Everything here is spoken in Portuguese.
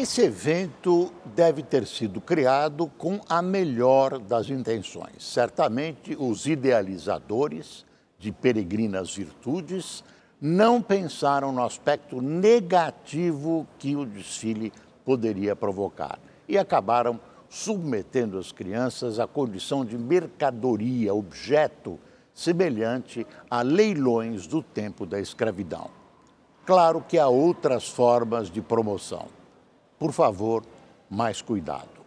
Esse evento deve ter sido criado com a melhor das intenções. Certamente, os idealizadores de peregrinas virtudes não pensaram no aspecto negativo que o desfile poderia provocar e acabaram submetendo as crianças à condição de mercadoria, objeto semelhante a leilões do tempo da escravidão. Claro que há outras formas de promoção por favor, mais cuidado.